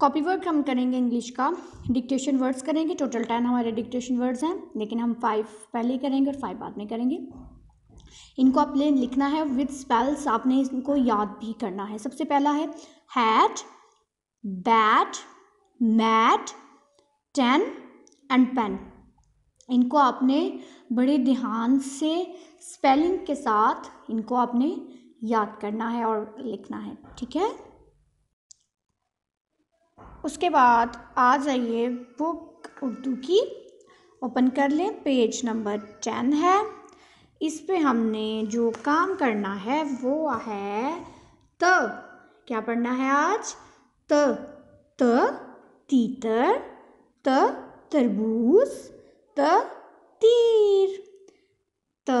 copy work हम करेंगे English का डिक्टेशन वर्ड्स करेंगे टोटल टेन हमारे डिक्टेशन वर्ड्स हैं लेकिन हम फाइव पहले करेंगे और फाइव बाद में करेंगे इनको आपने लिखना है विद स्पेल्स आपने इनको याद भी करना है सबसे पहला है hat bat mat ten and pen इनको आपने बड़े ध्यान से स्पेलिंग के साथ इनको आपने याद करना है और लिखना है ठीक है उसके बाद आ जाइए बुक उर्दू की ओपन कर लें पेज नंबर टेन है इस पे हमने जो काम करना है वो है त क्या पढ़ना है आज त त तीतर त तरबूज त तीर त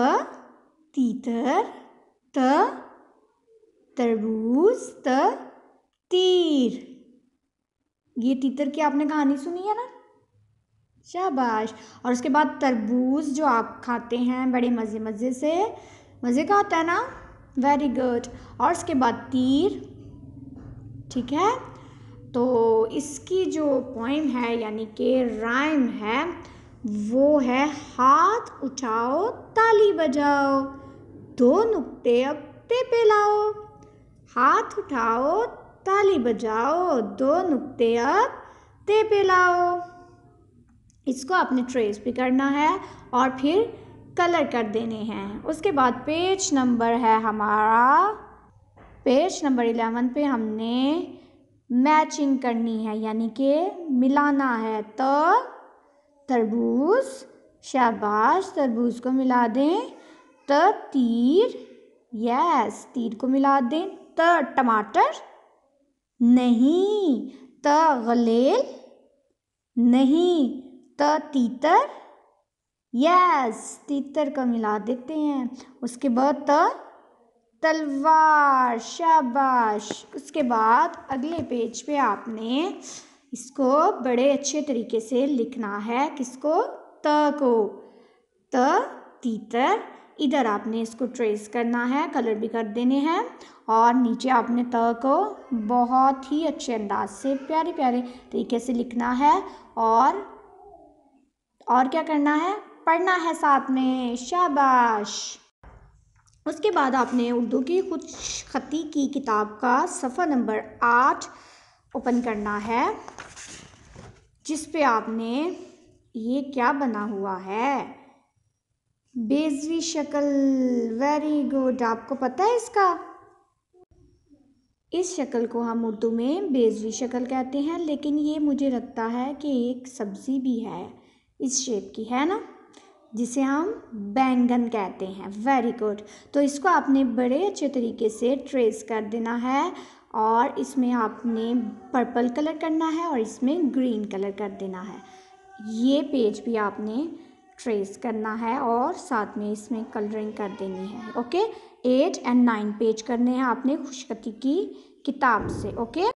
तीतर त तरबूज त तीर ये तीतर की आपने कहानी सुनी है ना शाबाश और उसके बाद तरबूज जो आप खाते हैं बड़े मज़े मज़े से मज़े का होता है ना वेरी गुड और उसके बाद तीर ठीक है तो इसकी जो पोइम है यानी कि राइम है वो है हाथ उठाओ ताली बजाओ दो नुक्ते अब पे पे लाओ हाथ उठाओ ताली बजाओ दो नुक्ते अब ते पे लाओ इसको आपने ट्रेस भी करना है और फिर कलर कर देने हैं उसके बाद पेज नंबर है हमारा पेज नंबर इलेवन पे हमने मैचिंग करनी है यानी कि मिलाना है तो तरबूज शाबाश तरबूज को मिला दें त तो तीर यस तीर को मिला दें त तो टमाटर नहीं त गलेल नहीं त तीतर यस तीतर का मिला देते हैं उसके बाद त तलवार शाबाश उसके बाद अगले पेज पे आपने इसको बड़े अच्छे तरीके से लिखना है किसको त को त तीतर इधर आपने इसको ट्रेस करना है कलर भी कर देने हैं और नीचे आपने त को बहुत ही अच्छे अंदाज से प्यारे प्यारे तरीके से लिखना है और और क्या करना है पढ़ना है साथ में शाबाश उसके बाद आपने उर्दू की कुछ खती की किताब का सफ़ा नंबर आठ ओपन करना है जिस पे आपने ये क्या बना हुआ है बेजवी शक्ल वेरी गुड आपको पता है इसका इस शक्ल को हम उर्दू में बेजवी शक्ल कहते हैं लेकिन ये मुझे लगता है कि एक सब्ज़ी भी है इस शेप की है ना जिसे हम बैंगन कहते हैं वेरी गुड तो इसको आपने बड़े अच्छे तरीके से ट्रेस कर देना है और इसमें आपने पर्पल कलर करना है और इसमें ग्रीन कलर कर देना है ये पेज भी आपने ट्रेस करना है और साथ में इसमें कलरिंग कर देनी है okay eight and nine page करने हैं आपने खुशखती की किताब से ओके